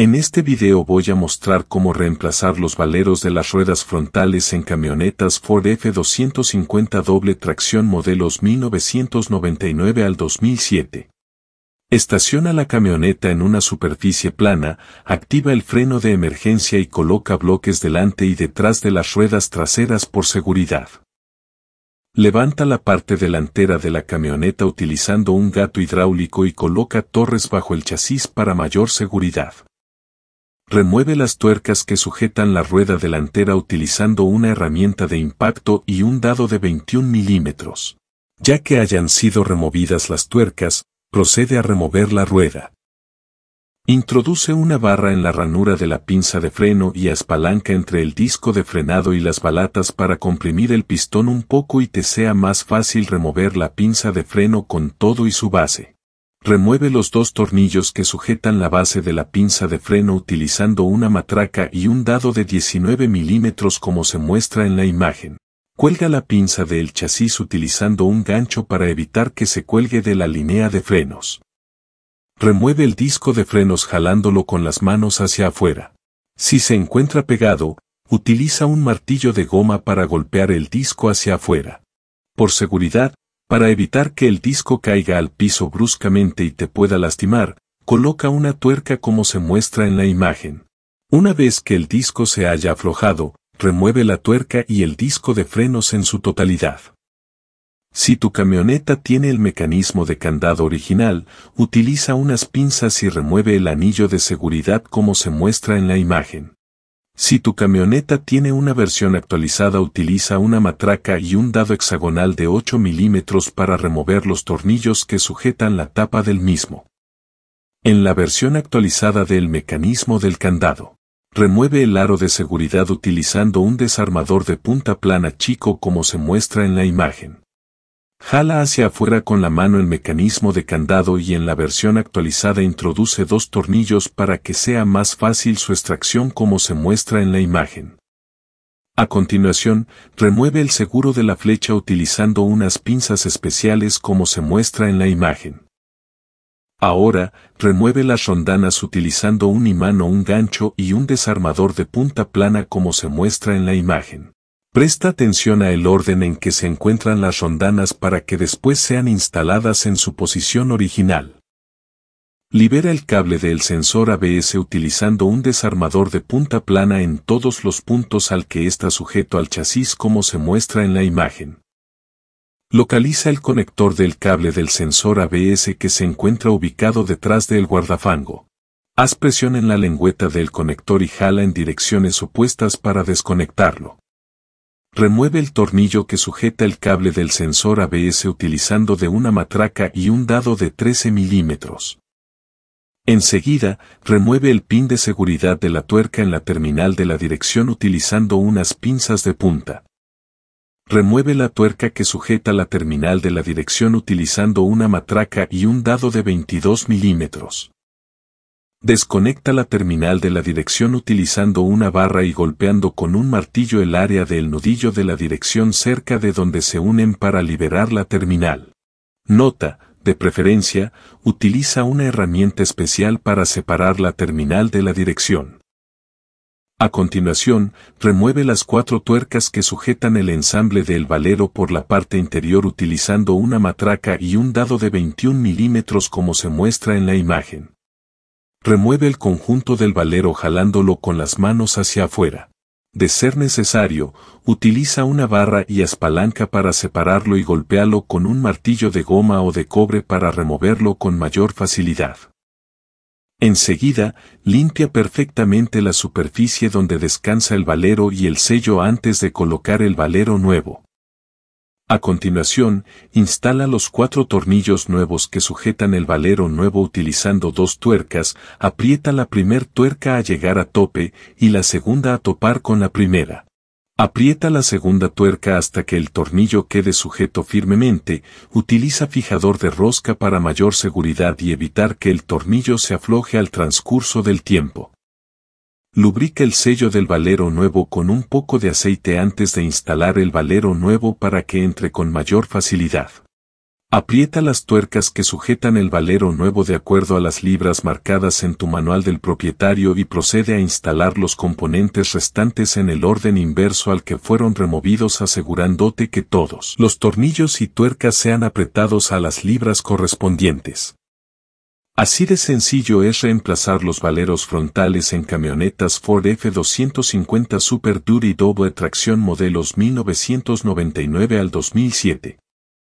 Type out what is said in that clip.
En este video voy a mostrar cómo reemplazar los valeros de las ruedas frontales en camionetas Ford F250 doble tracción modelos 1999 al 2007. Estaciona la camioneta en una superficie plana, activa el freno de emergencia y coloca bloques delante y detrás de las ruedas traseras por seguridad. Levanta la parte delantera de la camioneta utilizando un gato hidráulico y coloca torres bajo el chasis para mayor seguridad remueve las tuercas que sujetan la rueda delantera utilizando una herramienta de impacto y un dado de 21 milímetros. Ya que hayan sido removidas las tuercas, procede a remover la rueda. Introduce una barra en la ranura de la pinza de freno y aspalanca entre el disco de frenado y las balatas para comprimir el pistón un poco y te sea más fácil remover la pinza de freno con todo y su base. Remueve los dos tornillos que sujetan la base de la pinza de freno utilizando una matraca y un dado de 19 milímetros como se muestra en la imagen. Cuelga la pinza del chasis utilizando un gancho para evitar que se cuelgue de la línea de frenos. Remueve el disco de frenos jalándolo con las manos hacia afuera. Si se encuentra pegado, utiliza un martillo de goma para golpear el disco hacia afuera. Por seguridad, para evitar que el disco caiga al piso bruscamente y te pueda lastimar, coloca una tuerca como se muestra en la imagen. Una vez que el disco se haya aflojado, remueve la tuerca y el disco de frenos en su totalidad. Si tu camioneta tiene el mecanismo de candado original, utiliza unas pinzas y remueve el anillo de seguridad como se muestra en la imagen. Si tu camioneta tiene una versión actualizada utiliza una matraca y un dado hexagonal de 8 milímetros para remover los tornillos que sujetan la tapa del mismo. En la versión actualizada del mecanismo del candado, remueve el aro de seguridad utilizando un desarmador de punta plana chico como se muestra en la imagen. Jala hacia afuera con la mano el mecanismo de candado y en la versión actualizada introduce dos tornillos para que sea más fácil su extracción como se muestra en la imagen. A continuación, remueve el seguro de la flecha utilizando unas pinzas especiales como se muestra en la imagen. Ahora, remueve las rondanas utilizando un imán o un gancho y un desarmador de punta plana como se muestra en la imagen. Presta atención a el orden en que se encuentran las rondanas para que después sean instaladas en su posición original. Libera el cable del sensor ABS utilizando un desarmador de punta plana en todos los puntos al que está sujeto al chasis como se muestra en la imagen. Localiza el conector del cable del sensor ABS que se encuentra ubicado detrás del guardafango. Haz presión en la lengüeta del conector y jala en direcciones opuestas para desconectarlo. Remueve el tornillo que sujeta el cable del sensor ABS utilizando de una matraca y un dado de 13 milímetros. Enseguida, remueve el pin de seguridad de la tuerca en la terminal de la dirección utilizando unas pinzas de punta. Remueve la tuerca que sujeta la terminal de la dirección utilizando una matraca y un dado de 22 milímetros. Desconecta la terminal de la dirección utilizando una barra y golpeando con un martillo el área del nudillo de la dirección cerca de donde se unen para liberar la terminal. Nota, de preferencia, utiliza una herramienta especial para separar la terminal de la dirección. A continuación, remueve las cuatro tuercas que sujetan el ensamble del valero por la parte interior utilizando una matraca y un dado de 21 milímetros como se muestra en la imagen. Remueve el conjunto del valero jalándolo con las manos hacia afuera. De ser necesario, utiliza una barra y aspalanca para separarlo y golpearlo con un martillo de goma o de cobre para removerlo con mayor facilidad. Enseguida, limpia perfectamente la superficie donde descansa el valero y el sello antes de colocar el valero nuevo. A continuación, instala los cuatro tornillos nuevos que sujetan el valero nuevo utilizando dos tuercas, aprieta la primer tuerca a llegar a tope y la segunda a topar con la primera. Aprieta la segunda tuerca hasta que el tornillo quede sujeto firmemente, utiliza fijador de rosca para mayor seguridad y evitar que el tornillo se afloje al transcurso del tiempo. Lubrica el sello del valero nuevo con un poco de aceite antes de instalar el valero nuevo para que entre con mayor facilidad. Aprieta las tuercas que sujetan el valero nuevo de acuerdo a las libras marcadas en tu manual del propietario y procede a instalar los componentes restantes en el orden inverso al que fueron removidos asegurándote que todos los tornillos y tuercas sean apretados a las libras correspondientes. Así de sencillo es reemplazar los valeros frontales en camionetas Ford F-250 Super Duty doble tracción modelos 1999 al 2007.